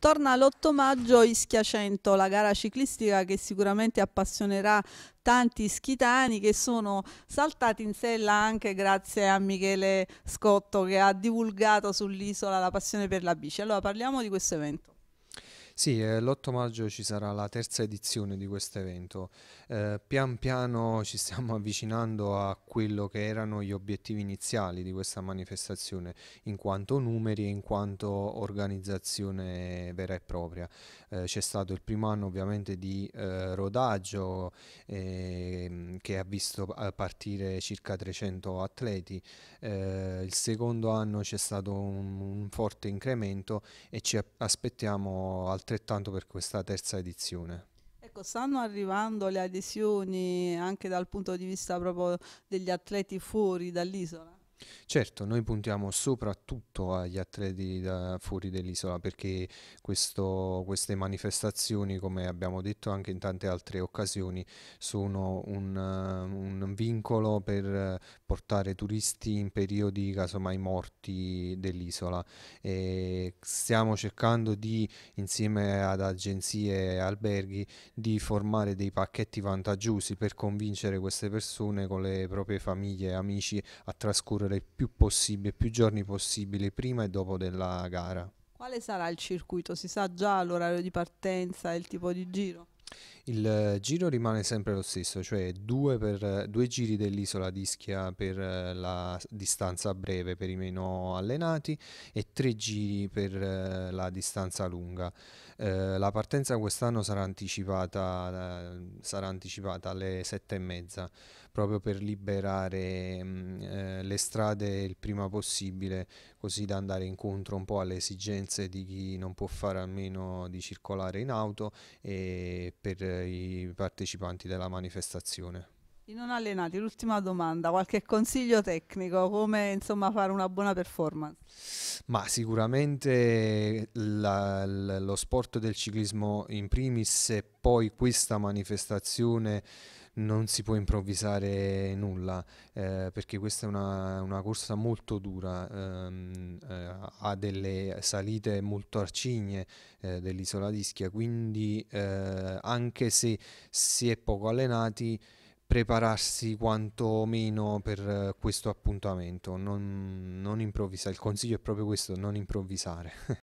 Torna l'8 maggio Ischia 100, la gara ciclistica che sicuramente appassionerà tanti schitani che sono saltati in sella anche grazie a Michele Scotto che ha divulgato sull'isola la passione per la bici. Allora parliamo di questo evento. Sì, eh, l'8 maggio ci sarà la terza edizione di questo evento. Eh, pian piano ci stiamo avvicinando a quello che erano gli obiettivi iniziali di questa manifestazione, in quanto numeri e in quanto organizzazione vera e propria. Eh, c'è stato il primo anno ovviamente di eh, rodaggio ehm, che ha visto eh, partire circa 300 atleti, il secondo anno c'è stato un, un forte incremento e ci aspettiamo altri altrettanto per questa terza edizione. Ecco, stanno arrivando le adesioni anche dal punto di vista proprio degli atleti fuori dall'isola? Certo, noi puntiamo soprattutto agli atleti da fuori dell'isola perché questo, queste manifestazioni, come abbiamo detto anche in tante altre occasioni, sono un, un un vincolo per eh, portare turisti in periodi casomai morti dell'isola. E stiamo cercando di, insieme ad agenzie e alberghi, di formare dei pacchetti vantaggiosi per convincere queste persone con le proprie famiglie e amici a trascorrere il più possibile, più giorni possibili prima e dopo della gara. Quale sarà il circuito? Si sa già l'orario di partenza e il tipo di giro? Il giro rimane sempre lo stesso, cioè due, per, due giri dell'isola di d'Ischia per eh, la distanza breve per i meno allenati e tre giri per eh, la distanza lunga. Eh, la partenza quest'anno sarà anticipata, eh, sarà anticipata alle sette e mezza proprio per liberare mh, mm, le strade il prima possibile, così da andare incontro un po' alle esigenze di chi non può fare a meno di circolare in auto e per i partecipanti della manifestazione. I non allenati, l'ultima domanda, qualche consiglio tecnico, come insomma, fare una buona performance? Ma sicuramente la, lo sport del ciclismo in primis e poi questa manifestazione non si può improvvisare nulla eh, perché questa è una, una corsa molto dura, ehm, eh, ha delle salite molto arcigne eh, dell'isola di Schia, quindi eh, anche se si è poco allenati prepararsi quantomeno per questo appuntamento, non, non improvvisare, il consiglio è proprio questo, non improvvisare.